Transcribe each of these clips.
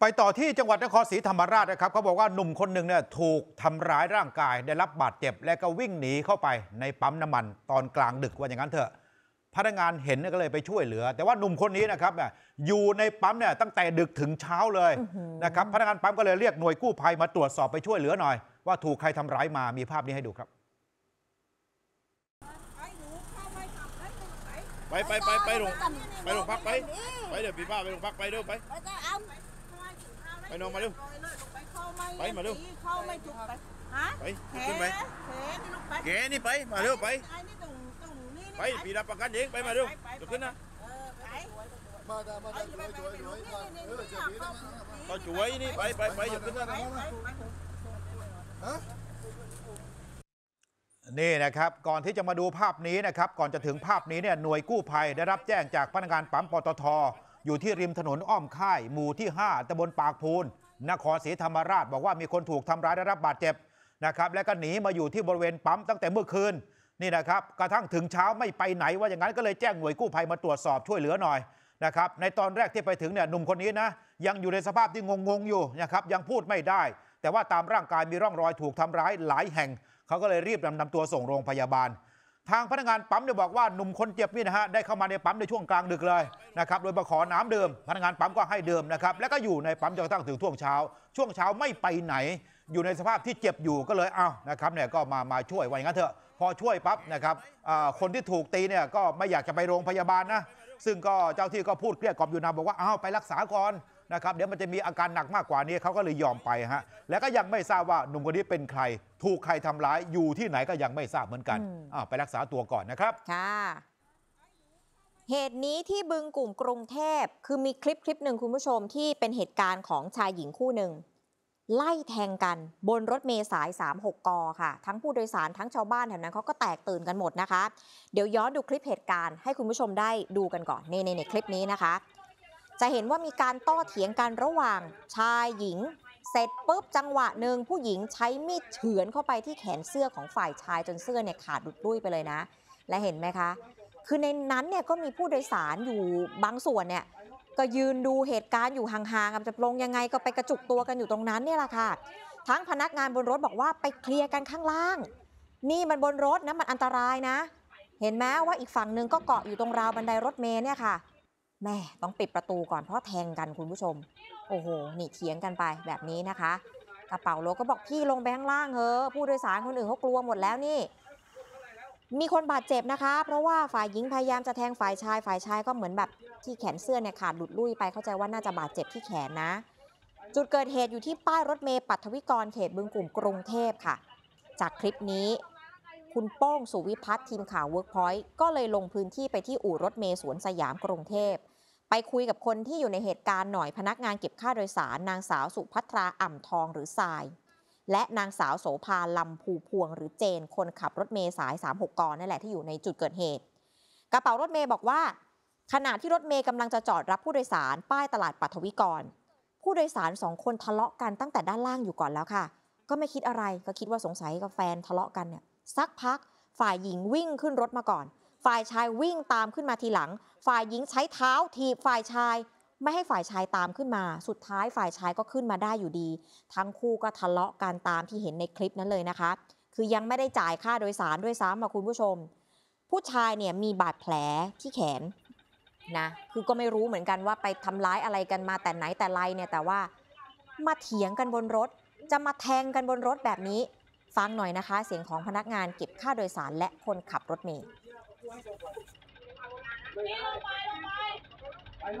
ไปต่อที่จังหวัดนครศรีธรรมราชนะครับเขาบอกว่าหนุ่มคนหนึ่งเนี่ยถูกทำร้ายร่างกาย ได้รับบาดเจ็บและก็วิ่งหนีเข้าไปในปั๊มน้ำมันตอนกลางดึกว่าอย่างนั้นเถอะ พนักงานเห็นก็เลยไปช่วยเหลือ แต่ว่าหนุ่มคนนี้นะครับเนี่ยอยู่ในปั๊มเนี่ยตั้งแต่ดึกถึงเช้าเลยนะครับพนักงานปั๊มก็เลยเรียกหน่วยกู้ภัย มาตรวจสอบไปช่วยเหลือหน่อยว่าถูกใครทำร้ายมามีภาพนี้ให้ดูครับ ไปไปไปไปลงไปลงพักไปไปเดี๋ยวพี่บ้าไปลงพักไปเ๋ยวไปไปน้องมาเร็วไปมาเร็วเขไปขึ้นไปเก๋นี่ไปมาเร็วไปไปพี่รับประกันเองไปมาเร็วดยขึ้นนะมาจามาา่วยกนี่ไปไปไปยาขึ้นนะะนี่นะครับก่อนที่จะมาดูภาพนี้นะครับ ก่อนจะถึงภาพนี้เนี่ยหน่วยกู้ภัยได้รับแจ้งจากพนักงานปั๊มปตทอยู่ที่ริมถนนอ้อมค่าย หมู่ที่ 5ตำบลปากพูนนครศรีธรรมราชบอกว่ามีคนถูกทำร้ายได้รับบาดเจ็บนะครับและก็หนีมาอยู่ที่บริเวณปั๊มตั้งแต่เมื่อคืน นี่นะครับ กระทั่งถึงเช้าไม่ไปไหน ว่าอย่างนั้นก็เลยแจ้งหน่วยกู้ภัยมาตรวจสอบ ช่วยเหลือหน่อยนะครับในตอนแรกที่ไปถึงเนี่ยหนุ่มคนนี้นะ ยังอยู่ในสภาพที่งงๆอยู่นะครับยังพูดไม่ได้ แต่ว่าตามร่างกายมีร่องรอยถูกทำร้ายหลายแห่ง เขาก็เลยรีบนำนำตัวส่งโรงพยาบาลทางพนักงานปั๊มเนี่ยบอกว่าหนุ่มคนเจ็บนี่นะฮะได้เข้ามาในปั๊มในช่วงกลางดึกเลยนะครับโดยมาขอน้ำเดิม พนักงานปั๊มก็ให้เดิมนะครับแล้วก็อยู่ในปั๊มจนกระทั่งถึงช่วงเช้าช่วงเช้าไม่ไปไหน อยู่ในสภาพที่เจ็บอยู่ก็เลยเอานะครับเนี่ยก็มามาช่วยไว้งั้นเถอะพอช่วยปั๊บนะครับคนที่ถูกตีเนี่ยก็ไม่อยากจะไปโรงพยาบาลนะซึ่งก็เจ้าที่ก็พูดเกลี้ยกล่อมอยู่นะบอกว่าเอาไปรักษาก่อนนะครับเดี๋ยวมันจะมีอาการหนักมากกว่านี้เขาก็เลยยอมไปฮะแล้วก็ยังไม่ทราบว่า หนุ่มคนนี้เป็นใคร ถูกใครทำร้ายอยู่ที่ไหนก็ยังไม่ทราบเหมือนกันอ่าไปรักษาตัวก่อนนะครับค่ะ เหตุนี้ที่บึงกลุ่มกรุงเทพคือมีคลิปคลิปหนึ่งคุณผู้ชมที่เป็นเหตุการณ์ของชายหญิงคู่หนึ่ง ไล่แทงกัน บนรถเมล์สาย 36กอค่ะทั้งผู้โดยสารทั้งชาวบ้านแถวนั้นเขาก็แตกตื่นกันหมดนะคะเดี๋ยวย้อนดูคลิปเหตุการณ์ให้คุณผู้ชมได้ดูกันก่อนในในในคลิปนี้นะคะจะเห็นว่ามีการต้เถียงกันระหว่างชายหญิงเสร็จปุ๊บจังหวะหนึ่งผู้หญิงใช้มีดเฉือนเข้าไปที่แขนเสื้อของฝ่ายชายจนเสื้อเนี่ยขาดดุดดุยไปเลยนะ และเห็นไหมคะ คือในนั้นเนี่ยก็มีผู้โดยสารอยู่บางส่วนเนี่ยก็ยืนดูเหตุการณ์อยู่ห่างๆจะลงยังไงก็ไปกระจุกตัวกันอยู่ตรงนั้นเนี่ยแหละค่ะ ทั้งพนักงานบนรถบอกว่าไปเคลียร์กันข้างล่าง นี่มันบนรถนะมันอันตรายนะ เห็นไหมว่าอีกฝั่งหนึ่งก็เกาะอยู่ตรงราวบันไดรถเมล์เนี่ยค่ะแม่ต้องปิดประตูก่อนเพราะแทงกันคุณผู้ชม โอ้โหนี่เถียงกันไปแบบนี้นะคะ กระเป๋ารถก็บอกพี่ลงไปข้างล่างเถอะผู้โดยสารคนอื่นเขากลัวหมดแล้วนี่มีคนบาดเจ็บนะคะเพราะว่าฝ่ายหญิงพยายามจะแทงฝ่ายชาย ฝ่ายชายก็เหมือนแบบที่แขนเสื้อเนี่ยขาดหลุดลุ่ยไปเข้าใจว่าน่าจะบาดเจ็บที่แขนนะ จุดเกิดเหตุอยู่ที่ป้ายรถเมย์ปัทวิกรเขตบึงกลุ่มกรุงเทพค่ะ จากคลิปนี้ คุณโป้งสุวิพัฒน์ทีมข่าวเวิร์กพอยต์ก็เลยลงพื้นที่ไปที่อู่รถเมย์สวนสยามกรุงเทพไปคุยกับคนที่อยู่ในเหตุการณ์หน่อยพนักงานเก็บค่าโดยสารนางสาวสุพัทราอ่ำทองหรือทราย และนางสาวโสภาลำภูพวง หรือเจนคนขับรถเมย์สาย 36กรนั่นแหละที่อยู่ในจุดเกิดเหตุ กระเป๋ารถเมย์บอกว่า ขณะที่รถเมย์กำลังจะจอดรับผู้โดยสารป้ายตลาดปัทวิกร ผู้โดยสารสองคนทะเลาะกันตั้งแต่ด้านล่างอยู่ก่อนแล้วค่ะ ก็ไม่คิดอะไรก็คิดว่าสงสัยกับแฟนทะเลาะกันเนี่ยสักพักฝ่ายหญิงวิ่งขึ้นรถมาก่อนฝ่ายชายวิ่งตามขึ้นมาทีหลัง ฝ่ายหญิงใช้เท้าถีบฝ่ายชายไม่ให้ฝ่ายชายตามขึ้นมา สุดท้าย ฝ่ายชายก็ขึ้นมาได้อยู่ดี ทั้งคู่ก็ทะเลาะกันตามที่เห็นในคลิปนั้นเลยนะคะ คือยังไม่ได้จ่ายค่าโดยสารด้วยซ้ำมาคุณผู้ชม ผู้ชายเนี่ยมีบาดแผลที่แขนนะ คือก็ไม่รู้เหมือนกันว่าไปทำร้ายอะไรกันมาแต่ไหนแต่ไรเนี่ยแต่ว่ามาเถียงกันบนรถ จะมาแทงกันบนรถแบบนี้ฟังหน่อยนะคะ เสียงของพนักงานเก็บค่าโดยสาร และคนขับรถเมล์นีไปไปเพ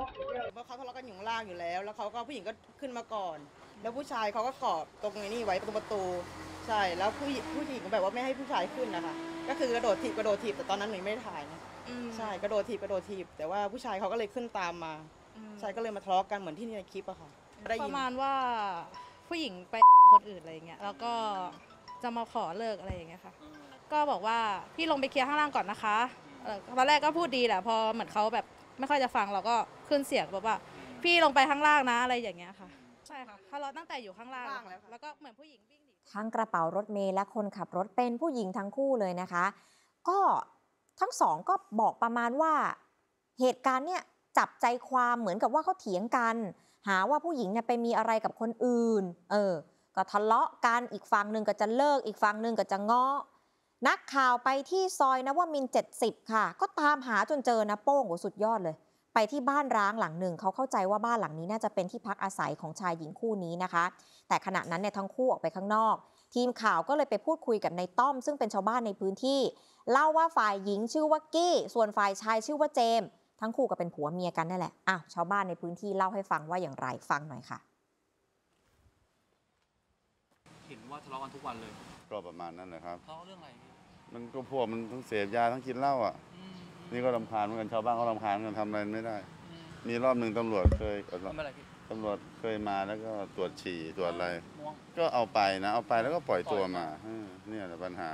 ราะเขาทะเลาะกันอยู่ข้างล่างอยู่แล้ว แล้วเขาก็ผู้หญิงก็ขึ้นมาก่อน แล้วผู้ชายเขาก็กอบตรงนี้ไว้ตรงประตูใช่แล้วผู้ผู้หญิงก็แบบว่าไม่ให้ผู้ชายขึ้นนะคะก็คือกระโดดถีบกระโดดถีบแต่ตอนนั้นหนูไม่ได้ถ่ายนะใช่กระโดดถีบกระโดดถีบแต่ว่าผู้ชายเขาก็เลยขึ้นตามมาใช่ก็เลยมาทะเลาะกันเหมือนที่ในคลิปอะค่ะประมาณว่าผู้หญิงไปคนอื่นอะไรเงี้ยแล้วก็จะมาขอเลิกอะไรอย่างเงี้ยค่ะก็บอกว่าพี่ลงไปเคลียร์ข้างล่างก่อนนะคะตอนแรกก็พูดดีแหละ พอเหมือนเขาแบบไม่ค่อยจะฟังเราก็ขึ้นเสียงบอกว่า พี่ลงไปข้างล่างนะอะไรอย่างเงี้ยค่ะใช่ค่ะทะเลาะตั้งแต่อยู่ข้างล่างแล้วแล้วก็เหมือนผู้หญิงวิ่งหนีทั้งกระเป๋ารถเมล์และคนขับรถเป็นผู้หญิงทั้งคู่เลยนะคะ ก็ทั้งสองก็บอกประมาณว่าเหตุการณ์เนี่ยจับใจความเหมือนกับว่าเขาเถียงกัน หาว่าผู้หญิงเนี่ยไปมีอะไรกับคนอื่นเออก็ทะเลาะกันอีกฝั่งหนึ่งก็จะเลิก อีกฝั่งหนึ่งก็จะง้อนักข่าวไปที่ซอยนวมิน70 ค่ะ ก็ตามหาจนเจอนะโป้งโหสุดยอดเลย ไปที่บ้านร้างหลังหนึ่งเขาเข้าใจว่าบ้านหลังนี้น่าจะเป็นที่พักอาศัยของชายหญิงคู่นี้นะคะ แต่ขณะนั้นเนี่ยทั้งคู่ออกไปข้างนอก ทีมข่าวก็เลยไปพูดคุยกับนายต้อมซึ่งเป็นชาวบ้านในพื้นที่ เล่าว่าฝ่ายหญิงชื่อว่ากี้ ส่วนฝ่ายชายชื่อว่าเจม ทั้งคู่ก็เป็นผัวเมียกันนั่นแหละอ้าวชาวบ้านในพื้นที่เล่าให้ฟังว่าอย่างไรฟังหน่อยค่ะ เห็นว่าทะเลาะกันทุกวันเลยก็ประมาณนั้นแหละครับทะเลาะเรื่องอะไรมันก็พวกมันทั้งเสพยาทั้งกินเหล้าอ่ะ นี่ก็ลำคาญเหมือนกันชาวบ้านเขาลำคาญเหมือนกันทำอะไรไม่ได้ มีรอบหนึ่งตำรวจเคยำรตำรวจเคยมาแล้วก็ตรวจฉี่ตรวจอะไร ก็เอาไปนะ เอาไปแล้วก็ปล่อยตัวมาเนี่ยแหละปัญหา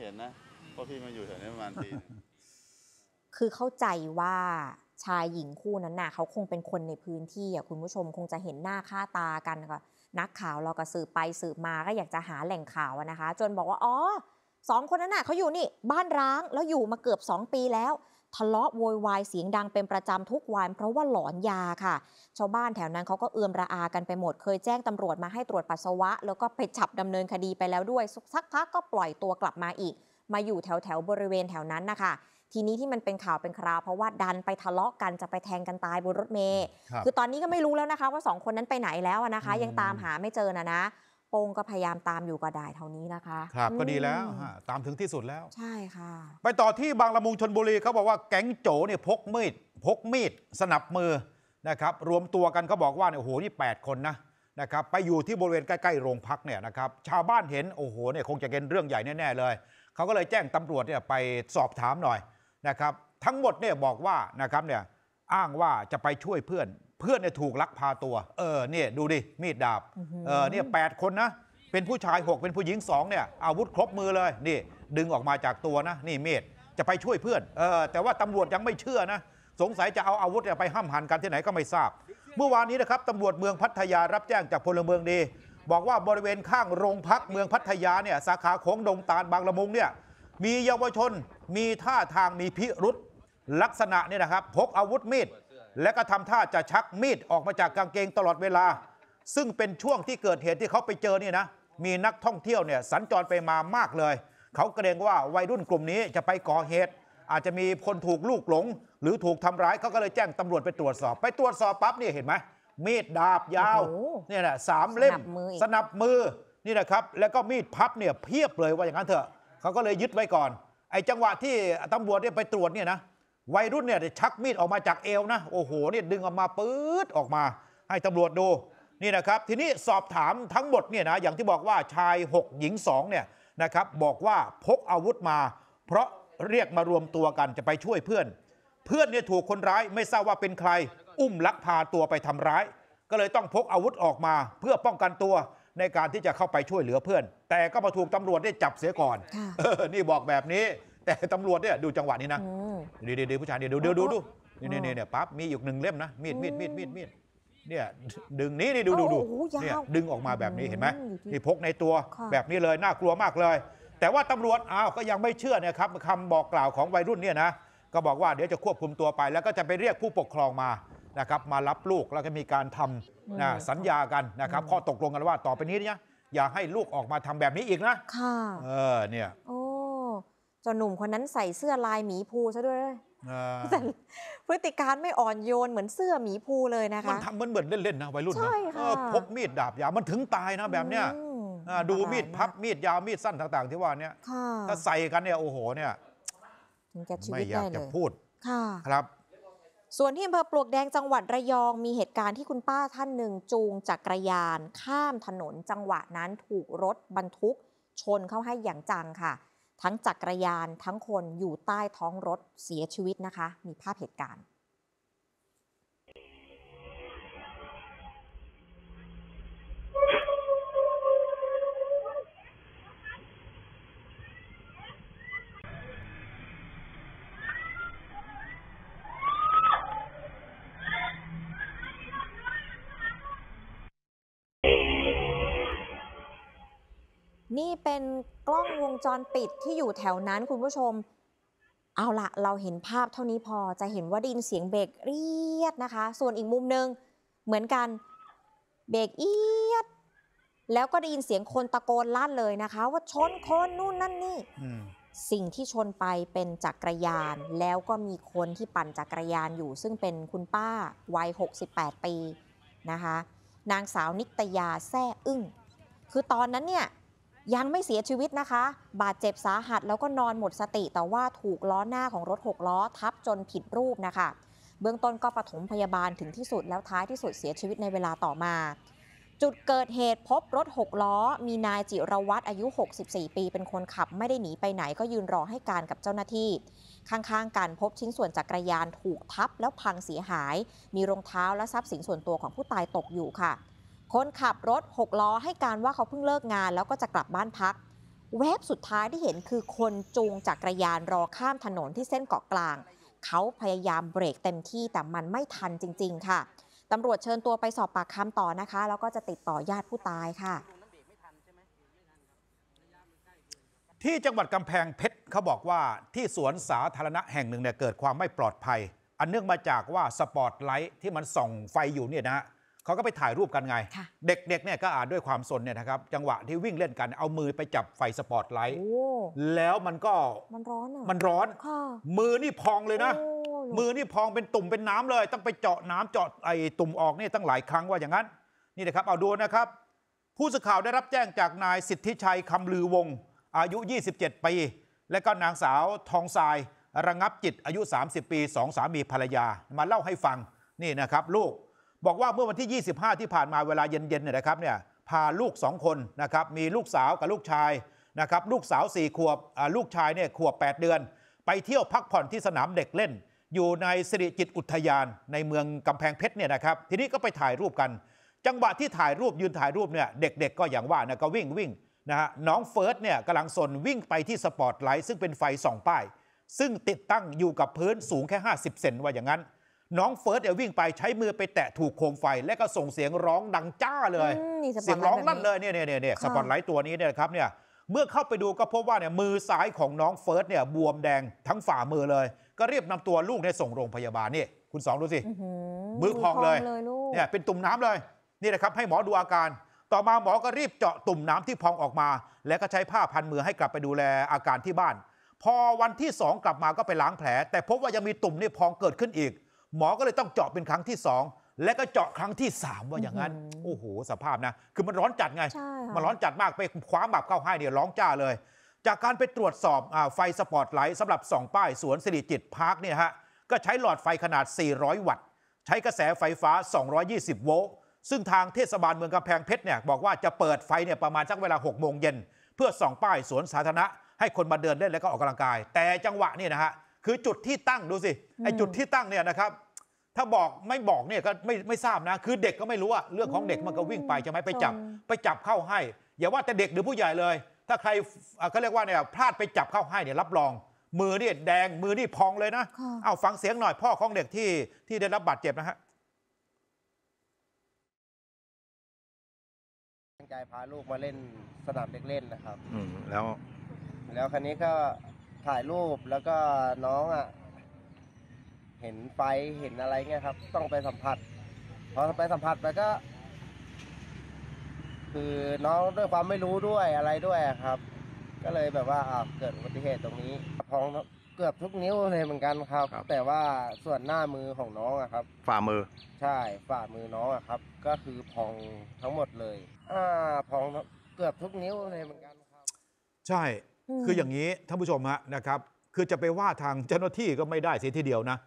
เห็นนะเพราะพี่มาอยู่แถวนี้ประมาณปีคือเข้าใจว่าชายหญิงคู่นั้นน่ะ เขาคงเป็นคนในพื้นที่อ่ะคุณผู้ชมคงจะเห็นหน้าค่าตากันก็ นักข่าวเราก็สืบไปสืบมาก็อยากจะหาแหล่งข่าวนะคะ จนบอกว่าอ๋อสองคนนั้นน่ะเขาอยู่นี่บ้านร้างแล้วอยู่มาเกือบ 2 ปีแล้วทะเลาะโวยวายเสียงดังเป็นประจำทุกวันเพราะว่าหลอนยาค่ะ ชาวบ้านแถวนั้นเขาก็เอือมระอากันไปหมด เคยแจ้งตำรวจมาให้ตรวจปัสสาวะ แล้วก็ไปจับดำเนินคดีไปแล้วด้วย สักพักก็ปล่อยตัวกลับมาอีก มาอยู่แถวแถวบริเวณแถวนั้นนะคะ ทีนี้ที่มันเป็นข่าวเป็นคราวเพราะว่าดันไปทะเลาะกันจะไปแทงกันตายบนรถเมย์คือตอนนี้ก็ไม่รู้แล้วนะคะว่า 2 คนนั้นไปไหนแล้วนะคะ ยังตามหาไม่เจอนะนะโป้งก็พยายามตามอยู่กระดายเท่านี้นะคะครับก็ดีแล้วตามถึงที่สุดแล้ว ใช่ค่ะ ไปต่อที่บางละมุงชนบุรีเขาบอกว่าแก๊งโจเนี่ยพกมีดพกมีดสนับมือนะครับรวมตัวกันเขาบอกว่าเนี่ยโอ้โห นี่ 8 คนนะนะครับไปอยู่ที่บริเวณใกล้ ๆ โรงพักเนี่ยนะครับ ชาวบ้านเห็นโอ้โหเนี่ยคงจะเป็นเรื่องใหญ่แน่ ๆ เลย เขาก็เลยแจ้งตำรวจเนี่ยไปสอบถามหน่อยนะครับทั้งหมดเนี่ยบอกว่านะครับเนี่ยอ้างว่าจะไปช่วยเพื่อนเพื่อนเนี่ยถูกลักพาตัว เออ เนี่ยดูดิ มีดดาบ เออ เนี่ยแปดคนนะ เป็นผู้ชาย 6 เป็นผู้หญิง2เนี่ยอาวุธครบมือเลย นี่ ดึงออกมาจากตัวนะ นี่มีดจะไปช่วยเพื่อน เออ แต่ว่าตำรวจยังไม่เชื่อนะ สงสัยจะเอาอาวุธไปห้ามหันกันที่ไหนก็ไม่ทราบ เมื่อวานนี้นะครับตำรวจเมืองพัทยารับแจ้งจากพลเมืองดี บอกว่าบริเวณข้างโรงพักเมืองพัทยาเนี่ยสาขาของดงตาลบางละมุงเนี่ยมีเยาวชนมีท่าทางมีพิรุษลักษณะเนี่ยนะครับพกอาวุธมีดและก็ทำท่าจะชักมีดออกมาจากกางเกงตลอดเวลา ซึ่งเป็นช่วงที่เกิดเหตุที่เขาไปเจอเนี่ยนะมีนักท่องเที่ยวเนี่ยสัญจรไปมามากเลย เขาเกรงว่าวัยรุ่นกลุ่มนี้จะไปก่อเหตุ อาจจะมีคนถูกลูกหลงหรือถูกทำร้ายเขาก็เลยแจ้งตำรวจไปตรวจสอบ ไปตรวจสอบปั๊บเนี่ยเห็นไหมมีดดาบยาวเนี่ยละสามเล่มสนับมือีนี่นะครับแล้วก็มีดพับเนี่ยเพียบเลยว่าอย่างนั้นเถอะเขาก็เลยยึดไว้ก่อนไอ้จังหวะที่ตำรวจเนี่ยไปตรวจเนี่ยนะวัยรุ่นเนี่ยชักมีดออกมาจากเอวนะโอ้โหเนี่ยดึงออกมาปื๊ดออกมา ให้ตำรวจดูนี่นะครับ ทีนี้สอบถามทั้งหมดเนี่ยนะอย่างที่บอกว่าชาย 6 หญิง2เนี่ยนะครับ บอกว่าพกอาวุธมา เพราะเรียกมารวมตัวกันจะไปช่วยเพื่อน เพื่อนเนี่ยถูกคนร้ายไม่ทราบว่าเป็นใคร อุ้มลักพาตัวไปทำร้าย ก็เลยต้องพกอาวุธออกมาเพื่อป้องกันตัวในการที่จะเข้าไปช่วยเหลือเพื่อน แต่ก็มาถูกตำรวจได้จับเสียก่อนนี่บอกแบบนี้แต่ตำรวจเนี่ยดูจังหวะนี้นะเดี๋ยวเดี๋ยวผู้ชายเดี๋ยวเดี๋ยวดูดูเนี่นี่เนี่ยปั๊บมีอยู่หนึ่งเล่มนะมีดมีดมีดมีดมีดเนี่ยดึงนี้นี่ดูดูดูเนี่ยดึงออกมาแบบนี้เห็นไหมนี่พกในตัวแบบนี้เลยน่ากลัวมากเลย แต่ว่าตำรวจอ้าวก็ยังไม่เชื่อนะครับคำบอกกล่าวของวัยรุ่นเนี่ยนะก็บอกว่าเดี๋ยวจะควบคุมตัวไป แล้วก็จะไปเรียกผู้ปกครองมานะครับ มารับลูกแล้วก็มีการทำนะสัญญากันนะครับข้อตกลงกันว่าต่อไปนี้เนี่ยอย่าให้ลูกออกมาทำแบบนี้อีกนะค่ะเออเนี่ยโจนหนุ่มคนนั้นใส่เสื้อลายหมีภูซะด้วยแต่พฤติการไม่อ่อนโยนเหมือนเสื้อหมีภูเลยนะคะ มันทำมันเหมือนเล่นๆนะวัยรุ่นนะพกมีดดาบยาว มันถึงตายนะแบบเนี้ยดูมีดพับมีดยาวมีดสั้นต่างๆ ที่ว่าเนี้ยถ้าใส่กันเนี่ยโอ้โหเนี่ยไม่อยากจะพูดครับ ส่วนที่อำเภอปลวกแดงจังหวัดระยองมีเหตุการณ์ที่คุณป้าท่านหนึ่งจูงจักรยาน ข้ามถนนจังหวะนั้นถูกรถบรรทุกชนเข้าให้อย่างจังค่ะทั้งจักรยานทั้งคนอยู่ใต้ท้องรถเสียชีวิตนะคะ มีภาพเหตุการณ์นี่เป็นกล้องวงจรปิดที่อยู่แถวนั้นคุณผู้ชม เอาละเราเห็นภาพเท่านี้พอจะเห็นว่าดินเสียงเบรกเรียดนะคะ ส่วนอีกมุมหนึ่งเหมือนกันเบรกเอียด แล้วก็ได้ยินเสียงคนตะโกนลั่นเลยนะคะ ว่าชนคนนู่นนั่นนี่ สิ่งที่ชนไปเป็นจักรยาน แล้วก็มีคนที่ปั่นจักรยานอยู่ ซึ่งเป็นคุณป้าวัย68 ปีนะคะ นางสาวนิตยาแซ่อึ้งคือตอนนั้นเนี่ยยังไม่เสียชีวิตนะคะ บาดเจ็บสาหัสแล้วก็นอนหมดสติ แต่ว่าถูกล้อหน้าของรถหกล้อทับจนผิดรูปนะคะเบื้องต้นก็ปฐมพยาบาลถึงที่สุดแล้วท้ายที่สุดเสียชีวิตในเวลาต่อมา จุดเกิดเหตุพบรถหกล้อ มีนายจิรวัตรอายุ 64 ปีเป็นคนขับไม่ได้หนีไปไหนก็ยืนรอให้การกับเจ้าหน้าที่ ข้างๆ กันพบชิ้นส่วนจักรยาน ถูกทับแล้วพังเสียหาย มีรองเท้าและทรัพย์สินส่วนตัวของผู้ตายตกอยู่ค่ะคนขับรถ 6 ล้อให้การว่าเขาเพิ่งเลิกงาน แล้วก็จะกลับบ้านพัก เวบสุดท้ายที่เห็นคือคนจูงจักรยานรอข้ามถนนที่เส้นเกาะกลาง เขาพยายามเบรกเต็มที่แต่มันไม่ทันจริง ๆ ค่ะ ตำรวจเชิญตัวไปสอบปากคำต่อนะคะ แล้วก็จะติดต่อญาติผู้ตายค่ะ ที่จังหวัดกำแพงเพชรเขาบอกว่าที่สวนสาธารณะแห่งหนึ่งเนี่ยเกิดความไม่ปลอดภัย อันเนื่องมาจากว่าสปอตไลท์ที่มันส่องไฟอยู่เนี่ยนะเขาก็ไปถ่ายรูปกันไง เด็กๆเนี่ยก็อ่านด้วยความสนเนี่ยนะครับจังหวะที่วิ่งเล่นกัน เอามือไปจับไฟสปอตไลท์แล้วมันก็มันร้อนมันร้อนมือนี่พองเลยนะมือนี่พองเป็นตุ่มเป็นน้ำเลยต้องไปเจาะน้ำเจาะไอ้ตุ่มออกนี่ตั้งหลายครั้งว่าอย่างนั้น นี่นะครับเอาดูนะครับ ผู้สื่อข่าวได้รับแจ้งจากนายสิทธิชัยคำลือวง อายุ 27 ปีและก็นางสาวทองทราย ระงับจิตอายุ 30 ปีสองสามีภรรยามาเล่าให้ฟังนี่นะครับลูกบอกว่าเมื่อวันที่ 25 ที่ผ่านมาเวลาเย็นๆเนี่ยนะครับเนี่ยพาลูก2คนนะครับมีลูกสาวกับลูกชายนะครับลูกสาว4ขวบลูกชายเนี่ยขวบ8 เดือน ไปเที่ยวพักผ่อนที่สนามเด็กเล่น อยู่ในสิริจิตอุทยานในเมืองกำแพงเพชรเนี่ยนะครับ ทีนี้ก็ไปถ่ายรูปกัน จังหวะที่ถ่ายรูปยืนถ่ายรูปเนี่ยเด็กๆ ก็อย่างว่านะก็วิ่งวิ่งนะฮะน้องเฟิร์สเนี่ยกำลังสนวิ่งไปที่สปอตไลท์ซึ่งเป็นไฟสองป้ายซึ่งติดตั้งอยู่กับพื้นสูงแค่ 50เซนว่าอย่างนั้นน้องเฟิร์สเนี่ยวิ่งไปใช้มือไปแตะถูกโคมไฟ และก็ส่งเสียงร้องดังจ้าเลย เสียงร้องนั่นเลยเนี่ยเนี่ยเนี่ยสปอตไลท์ตัวนี้เนี่ยครับเนี่ยเมื่อเข้าไปดูก็พบว่าเนี่ยมือซ้ายของน้องเฟิร์สเนี่ย บวมแดงทั้งฝ่ามือเลย ก็รีบนำตัวลูกเนี่ยส่งโรงพยาบาลนี่คุณสองดูสิมือพองเลยเนี่ยเป็นตุ่มน้ำเลยนี่นะครับให้หมอดูอาการ ต่อมาหมอก็รีบเจาะตุ่มน้ำที่พองออกมา และก็ใช้ผ้าพันมือให้กลับไปดูแลอาการที่บ้าน พอวันที่2กลับมาก็ไปล้างแผลแต่พบว่ายังมีตุ่มนี่พองเกิดขึ้นอีกหมอก็เลยต้องเจาะเป็นครั้งที่ 2 และก็เจาะครั้งที่ 3 ว่าอย่างนั้น โอ้โห สภาพนะ คือมันร้อนจัดไง มันร้อนจัดมากไปคว้าหมับเข้าให้เนี่ยร้องจ้าเลย จากการไปตรวจสอบอไฟสปอตไลท์สำหรับส่องป้ายสวนสิริจิตพาร์คเนี่ยฮะ ก็ใช้หลอดไฟขนาด 400 วัตต์ ใช้กระแสไฟฟ้า 220 โวลต์ซึ่งทางเทศบาลเมืองกำแพงเพชรเนี่ยบอกว่าจะเปิดไฟเนี่ยประมาณสักเวลา6โมงเย็นเพื่อส่องป้ายสวนสาธารณะให้คนมาเดินเล่นและก็ออกกำลังกาย แต่จังหวะเนี่ยนะฮะคือจุดที่ตั้งดูสิไอ้จุดที่ตั้งเนี่ยนะครับ ถ้าบอกไม่บอกเนี่ยก็ไม่ไม่ทราบนะคือเด็กก็ไม่รู้อะเรื่องของเด็กมันก็วิ่งไปใช่ไหมไปจับ ไปจับเข้าให้อย่าว่าแต่เด็กหรือผู้ใหญ่เลย ถ้าใครเขาเรียกว่าเนี่ยพลาดไปจับเข้าให้เนี่ยรับรอง มือนี่แดง มือนี่พองเลยนะเอาฟังเสียงหน่อยพ่อของเด็กที่ที่ได้รับบาดเจ็บนะฮะตั้งใจพาลูกมาเล่นสนามเด็กเล่นนะครับ อืแล้วแล้วคันนี้ก็ถ่ายรูปแล้วก็น้องอ่ะ เห็นไฟเห็นอะไรเงี้ยครับ ต้องไปสัมผัส พอไปสัมผัสไปก็ คือน้องด้วยความไม่รู้ด้วยอะไรด้วยครับ ก็เลยแบบว่าเกิดอุบัติเหตุตรงนี้ พองเกือบทุกนิ้วเลยเหมือนกันครับรบแต่ว่าส่วนหน้ามือของน้องอะครับ ฝ่ามือ ใช่ ฝ่ามือน้องอะครับ ก็คือพองทั้งหมดเลย อ่า พองเกือบทุกนิ้วเลยเหมือนกันครับ ใช่คืออย่างนี้ท่านผู้ชมฮะนะครับคือจะไปว่าทางเจ้าหน้าที่ก็ไม่ได้เสียทีเดียวนะ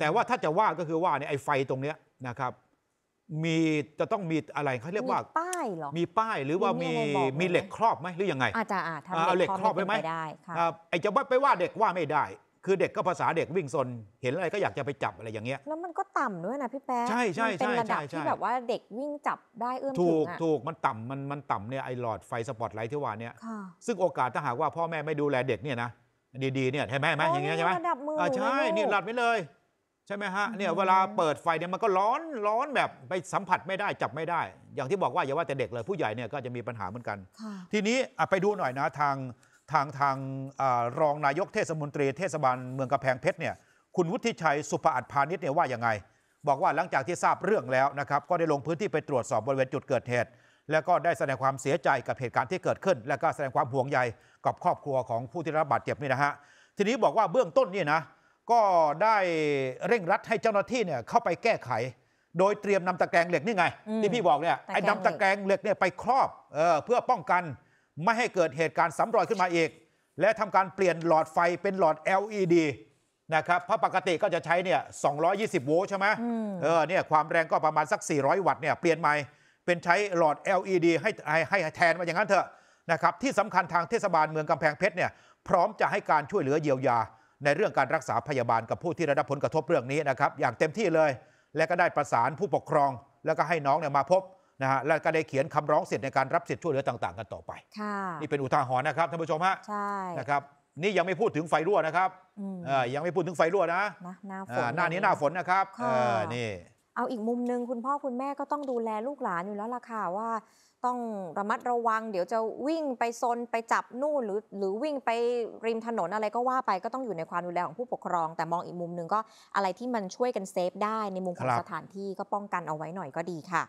แต่ว่าถ้าจะว่าก็คือว่าเนี่ยไอ้ไฟตรงเนี้ยนะครับมีจะต้องมีอะไรเขาเรียกว่าป้ายหรอมีป้ายหรือว่ามีมีเหล็กครอบไหมหรือยังไงอาจจะอาจทำเหล็กครอบไว้ไหมไอ้จะไปว่าเด็กว่าไม่ได้คือเด็กก็ภาษาเด็กวิ่งซนเห็นอะไรก็อยากจะไปจับอะไรอย่างเงี้ยแล้วมันก็ต่ำด้วยนะพี่แป๊ะใช่ใช่เป็นใช่ระดับใช่ที่แบบว่าเด็กวิ่งจับได้เอื้อมถึงถูกถูกมันต่ำมันมันต่ำเนี่ยไอ้หลอดไฟสปอตไลท์ที่ว่าเนี่ยซึ่งโอกาสถ้าหากว่าพ่อแม่ไม่ดูแลเด็กเนี่ยนะดีๆเนี่ยใช่ไหมไหมอย่างเงี้ยใช่ไหมระดับมือ่าใช่นี่หลัดไปเลย ใช่ไหมฮะเนี่ยเวลาเปิดไฟเนี่ยมันก็ร้อนร้อนแบบไปสัมผัสไม่ได้จับไม่ได้ อย่างที่บอกว่าอย่าว่าแต่เด็กเลยผู้ใหญ่เนี่ยก็จะมีปัญหาเหมือนกันทีนี้อ่ะไปดูหน่อยนะทางทางทางรองนายกเทศมนตรีเทศบาลเมืองกระแพงเพชรเนี่ย คุณวุฒิชัยสุภาอัดพาณิชย์เนี่ยว่าอย่างไง บอกว่าหลังจากที่ทราบเรื่องแล้วนะครับ ก็ได้ลงพื้นที่ไปตรวจสอบบริเวณจุดเกิดเหตุ แล้วก็ได้แสดงความเสียใจกับเหตุการณ์ที่เกิดขึ้น และก็แสดงความห่วงใยกับครอบครัวของผู้ที่รับบาดเจ็บนี่นะฮะ ทีนี้บอกว่าเบื้องต้นนี่นะ ก็ได้เร่งรัดให้เจ้าหน้าที่เนี่ยเข้าไปแก้ไข โดยเตรียมนำตะแกรงเหล็กนี่ไง ที่พี่บอกเนี่ย ไอ้นำตะแกรงเหล็กเนี่ยไปครอบเออเพื่อป้องกันไม่ให้เกิดเหตุการณ์ซ้ำรอยขึ้นมาอีก และทำการเปลี่ยนหลอดไฟเป็นหลอด LED นะครับเพราะปกติก็จะใช้เนี่ย 220 โวลต์ใช่ไหมเออ เนี่ย ความแรงก็ประมาณสัก 400 วัตต์ เนี่ย เปลี่ยนใหม่ เป็นใช้หลอด LED ให้ให้แทนมาอย่างนั้นเถอะนะครับ ที่สำคัญทางเทศบาลเมืองกำแพงเพชรเนี่ยพร้อมจะให้การช่วยเหลือเยียวยา ในเรื่องการรักษาพยาบาลกับผู้ที่ได้รับผลกระทบเรื่องนี้นะครับอย่างเต็มที่เลย และก็ได้ประสานผู้ปกครอง แล้วก็ให้น้องเนี่ยมาพบนะฮะและก็ได้เขียนคำร้องสิทธิ์ในการรับสิทธิ์ช่วยเหลือต่างๆกันต่อไป ค่ะ นี่เป็นอุทาหรณ์นะครับท่านผู้ชมฮะ ใช่ นะครับ นี่ยังไม่พูดถึงไฟรั่วนะครับอ่ายังไม่พูดถึงไฟรั่วนะนะหน้าฝน่าหน้านี้หน้าฝนนะครับค่ะนี่ เอาอีกมุมหนึ่งคุณพ่อคุณแม่ก็ต้องดูแลลูกหลานอยู่แล้วล่ะค่ะว่า ต้องระมัดระวัง เดี๋ยวจะวิ่งไปซนไปจับนู่นหรือหรือวิ่งไปริมถนนอะไรก็ว่าไปก็ต้องอยู่ในความดูแลของผู้ปกครอง แต่มองอีกมุมหนึ่งก็อะไรที่มันช่วยกันเซฟได้ ในมุมของสถานที่ก็ป้องกันเอาไว้หน่อยก็ดีค่ะ